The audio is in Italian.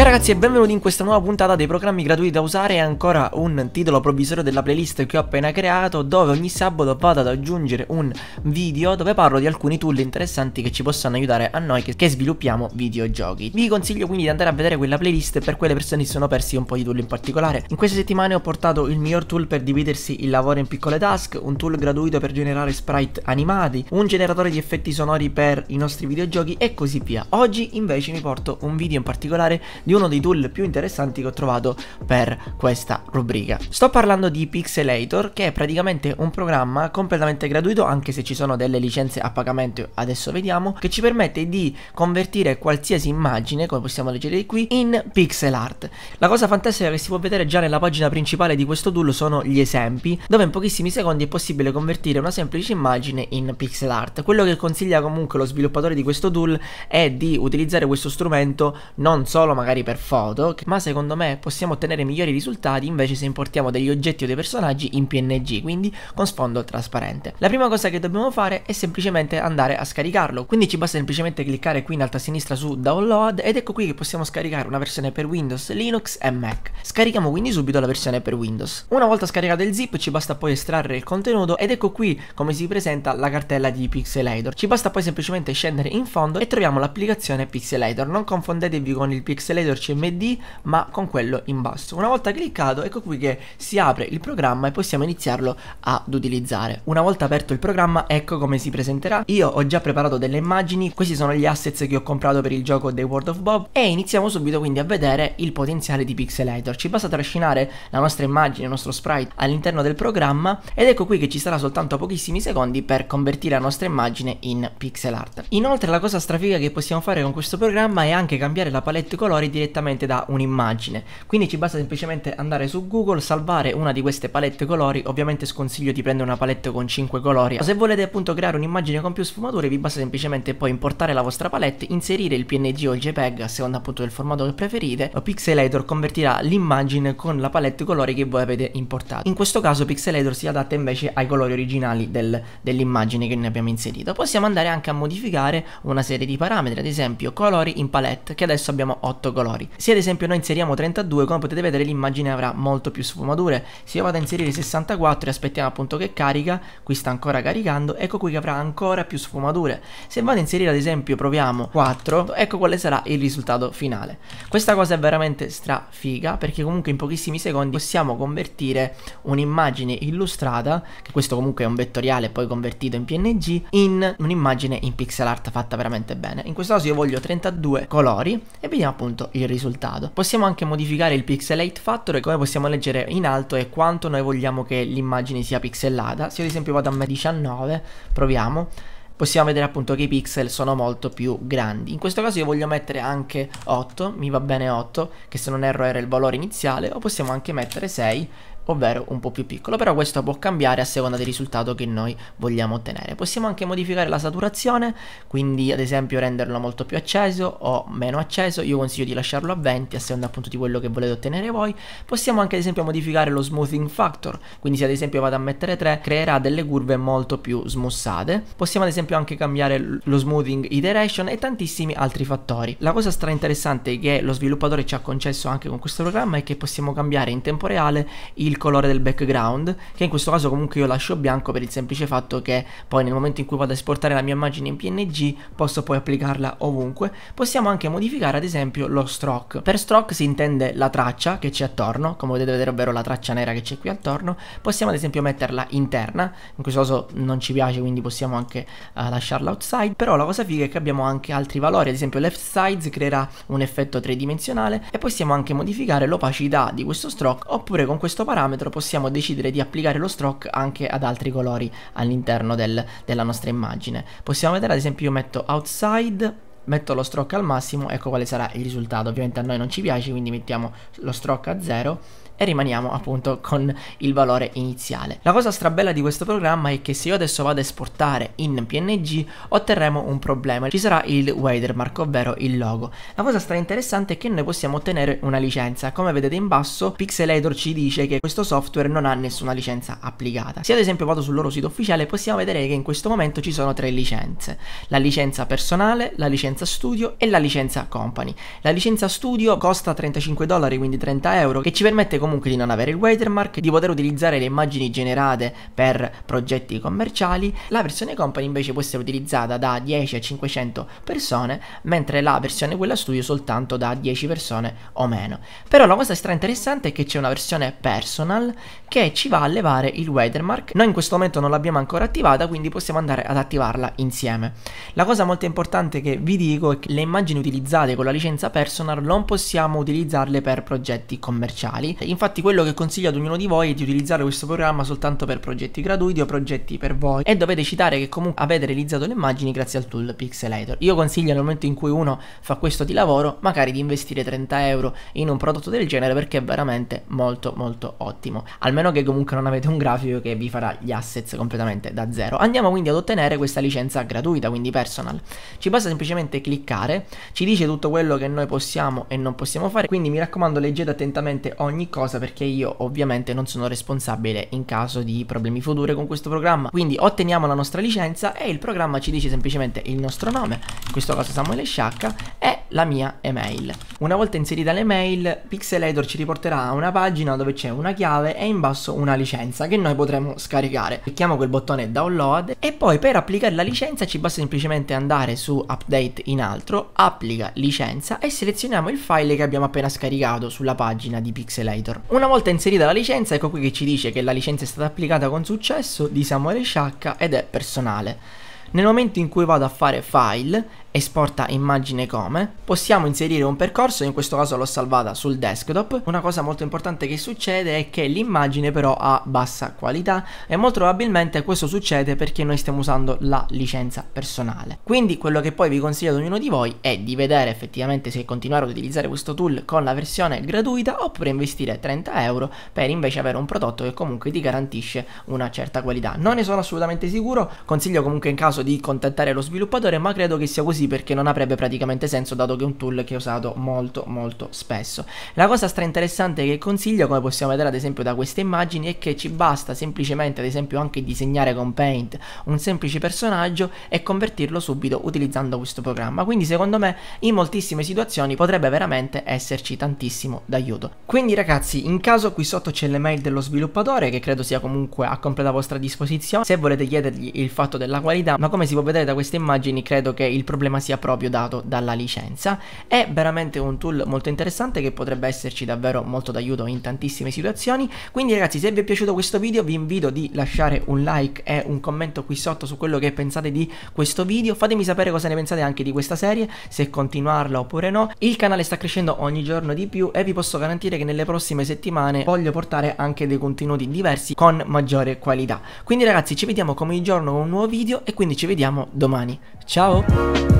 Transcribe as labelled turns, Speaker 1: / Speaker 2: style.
Speaker 1: Ciao ragazzi e benvenuti in questa nuova puntata dei programmi gratuiti da usare È ancora un titolo provvisorio della playlist che ho appena creato Dove ogni sabato vado ad aggiungere un video dove parlo di alcuni tool interessanti che ci possono aiutare a noi che, che sviluppiamo videogiochi Vi consiglio quindi di andare a vedere quella playlist per quelle persone che sono persi un po' di tool in particolare In queste settimane ho portato il miglior tool per dividersi il lavoro in piccole task Un tool gratuito per generare sprite animati Un generatore di effetti sonori per i nostri videogiochi e così via Oggi invece vi porto un video in particolare di uno dei tool più interessanti che ho trovato per questa rubrica. Sto parlando di Pixelator che è praticamente un programma completamente gratuito anche se ci sono delle licenze a pagamento adesso vediamo che ci permette di convertire qualsiasi immagine come possiamo leggere qui in pixel art. La cosa fantastica che si può vedere già nella pagina principale di questo tool sono gli esempi dove in pochissimi secondi è possibile convertire una semplice immagine in pixel art. Quello che consiglia comunque lo sviluppatore di questo tool è di utilizzare questo strumento non solo magari magari per foto, ma secondo me possiamo ottenere migliori risultati invece se importiamo degli oggetti o dei personaggi in PNG, quindi con sfondo trasparente. La prima cosa che dobbiamo fare è semplicemente andare a scaricarlo, quindi ci basta semplicemente cliccare qui in alto a sinistra su download ed ecco qui che possiamo scaricare una versione per Windows, Linux e Mac. Scarichiamo quindi subito la versione per Windows. Una volta scaricato il zip ci basta poi estrarre il contenuto ed ecco qui come si presenta la cartella di Pixelator. Ci basta poi semplicemente scendere in fondo e troviamo l'applicazione Pixelator. Non confondetevi con il Pixelator vederci MD ma con quello in basso. Una volta cliccato ecco qui che si apre il programma e possiamo iniziarlo ad utilizzare. Una volta aperto il programma ecco come si presenterà. Io ho già preparato delle immagini, questi sono gli assets che ho comprato per il gioco The World of Bob e iniziamo subito quindi a vedere il potenziale di Pixelator. Ci basta trascinare la nostra immagine, il nostro sprite all'interno del programma ed ecco qui che ci sarà soltanto pochissimi secondi per convertire la nostra immagine in pixel art. Inoltre la cosa strafiga che possiamo fare con questo programma è anche cambiare la palette colori di direttamente da un'immagine. Quindi ci basta semplicemente andare su Google, salvare una di queste palette colori, ovviamente sconsiglio di prendere una palette con 5 colori, se volete appunto creare un'immagine con più sfumature vi basta semplicemente poi importare la vostra palette, inserire il PNG o il JPEG a seconda appunto del formato che preferite, Pixelator convertirà l'immagine con la palette colori che voi avete importato. In questo caso Pixelator si adatta invece ai colori originali del, dell'immagine che noi abbiamo inserito. Possiamo andare anche a modificare una serie di parametri, ad esempio colori in palette, che adesso abbiamo 8 colori colori. Se ad esempio noi inseriamo 32, come potete vedere l'immagine avrà molto più sfumature. Se io vado a inserire 64 e aspettiamo appunto che carica, qui sta ancora caricando, ecco qui che avrà ancora più sfumature. Se vado a inserire ad esempio proviamo 4, ecco quale sarà il risultato finale. Questa cosa è veramente strafiga perché comunque in pochissimi secondi possiamo convertire un'immagine illustrata, che questo comunque è un vettoriale poi convertito in PNG, in un'immagine in pixel art fatta veramente bene. In questo caso io voglio 32 colori e vediamo appunto il risultato. Possiamo anche modificare il pixelate factor e come possiamo leggere in alto è quanto noi vogliamo che l'immagine sia pixelata. Se ad esempio vado a me 19, proviamo possiamo vedere appunto che i pixel sono molto più grandi. In questo caso io voglio mettere anche 8, mi va bene 8, che se non erro era il valore iniziale, o possiamo anche mettere 6, ovvero un po' più piccolo, però questo può cambiare a seconda del risultato che noi vogliamo ottenere. Possiamo anche modificare la saturazione, quindi ad esempio renderlo molto più acceso o meno acceso, io consiglio di lasciarlo a 20 a seconda appunto di quello che volete ottenere voi. Possiamo anche ad esempio modificare lo smoothing factor, quindi se ad esempio vado a mettere 3 creerà delle curve molto più smussate. Possiamo ad esempio anche cambiare lo smoothing iteration e tantissimi altri fattori. La cosa stra interessante che lo sviluppatore ci ha concesso anche con questo programma è che possiamo cambiare in tempo reale il il colore del background che in questo caso comunque io lascio bianco per il semplice fatto che poi nel momento in cui vado a esportare la mia immagine in png posso poi applicarla ovunque possiamo anche modificare ad esempio lo stroke per stroke si intende la traccia che c'è attorno come potete vedere ovvero la traccia nera che c'è qui attorno possiamo ad esempio metterla interna in questo caso non ci piace quindi possiamo anche uh, lasciarla outside però la cosa figa è che abbiamo anche altri valori ad esempio left size creerà un effetto tridimensionale e possiamo anche modificare l'opacità di questo stroke oppure con questo parametro parametro possiamo decidere di applicare lo stroke anche ad altri colori all'interno del, della nostra immagine. Possiamo vedere ad esempio io metto outside metto lo stroke al massimo, ecco quale sarà il risultato. Ovviamente a noi non ci piace, quindi mettiamo lo stroke a 0 e rimaniamo appunto con il valore iniziale. La cosa strabella di questo programma è che se io adesso vado a esportare in PNG otterremo un problema, ci sarà il watermark ovvero il logo. La cosa stra interessante è che noi possiamo ottenere una licenza, come vedete in basso Pixelator ci dice che questo software non ha nessuna licenza applicata. Se ad esempio vado sul loro sito ufficiale possiamo vedere che in questo momento ci sono tre licenze, la licenza personale, la licenza studio e la licenza company. La licenza studio costa 35 dollari quindi 30 euro che ci permette comunque comunque di non avere il watermark, di poter utilizzare le immagini generate per progetti commerciali, la versione company invece può essere utilizzata da 10 a 500 persone, mentre la versione quella studio soltanto da 10 persone o meno. Però la cosa stra interessante è che c'è una versione personal che ci va a levare il watermark, noi in questo momento non l'abbiamo ancora attivata, quindi possiamo andare ad attivarla insieme. La cosa molto importante che vi dico è che le immagini utilizzate con la licenza personal non possiamo utilizzarle per progetti commerciali. Infatti Infatti quello che consiglio ad ognuno di voi è di utilizzare questo programma soltanto per progetti gratuiti o progetti per voi e dovete citare che comunque avete realizzato le immagini grazie al tool Pixelator. Io consiglio nel momento in cui uno fa questo di lavoro magari di investire 30 euro in un prodotto del genere perché è veramente molto molto ottimo. Almeno che comunque non avete un grafico che vi farà gli assets completamente da zero. Andiamo quindi ad ottenere questa licenza gratuita, quindi personal. Ci basta semplicemente cliccare, ci dice tutto quello che noi possiamo e non possiamo fare, quindi mi raccomando leggete attentamente ogni cosa cosa perché io ovviamente non sono responsabile in caso di problemi futuri con questo programma. Quindi otteniamo la nostra licenza e il programma ci dice semplicemente il nostro nome, in questo caso Samuele Sciacca, e la mia email. Una volta inserita l'email, Pixelator ci riporterà a una pagina dove c'è una chiave e in basso una licenza che noi potremo scaricare. Clicchiamo quel bottone download e poi per applicare la licenza ci basta semplicemente andare su update in altro, applica licenza e selezioniamo il file che abbiamo appena scaricato sulla pagina di Pixelator. Creator. Una volta inserita la licenza ecco qui che ci dice che la licenza è stata applicata con successo di Samuele Sciacca ed è personale. Nel momento in cui vado a fare file esporta immagine come, possiamo inserire un percorso, in questo caso l'ho salvata sul desktop. Una cosa molto importante che succede è che l'immagine però ha bassa qualità e molto probabilmente questo succede perché noi stiamo usando la licenza personale. Quindi quello che poi vi consiglio ad ognuno di voi è di vedere effettivamente se continuare ad utilizzare questo tool con la versione gratuita oppure investire 30 euro per invece avere un prodotto che comunque ti garantisce una certa qualità. Non ne sono assolutamente sicuro, consiglio comunque in caso di contattare lo sviluppatore ma credo che sia così così perché non avrebbe praticamente senso dato che è un tool che ho usato molto molto spesso. La cosa strainteressante che consiglio, come possiamo vedere ad esempio da queste immagini, è che ci basta semplicemente ad esempio anche disegnare con Paint un semplice personaggio e convertirlo subito utilizzando questo programma. Quindi secondo me in moltissime situazioni potrebbe veramente esserci tantissimo d'aiuto. Quindi ragazzi, in caso qui sotto c'è l'email dello sviluppatore che credo sia comunque a completa vostra disposizione se volete chiedergli il fatto della qualità, ma come si può vedere da queste immagini credo che il problema problema sia proprio dato dalla licenza. È veramente un tool molto interessante che potrebbe esserci davvero molto d'aiuto in tantissime situazioni. Quindi ragazzi se vi è piaciuto questo video vi invito di lasciare un like e un commento qui sotto su quello che pensate di questo video. Fatemi sapere cosa ne pensate anche di questa serie, se continuarla oppure no. Il canale sta crescendo ogni giorno di più e vi posso garantire che nelle prossime settimane voglio portare anche dei contenuti diversi con maggiore qualità. Quindi ragazzi ci vediamo come ogni giorno con un nuovo video e quindi ci vediamo domani. Ciao!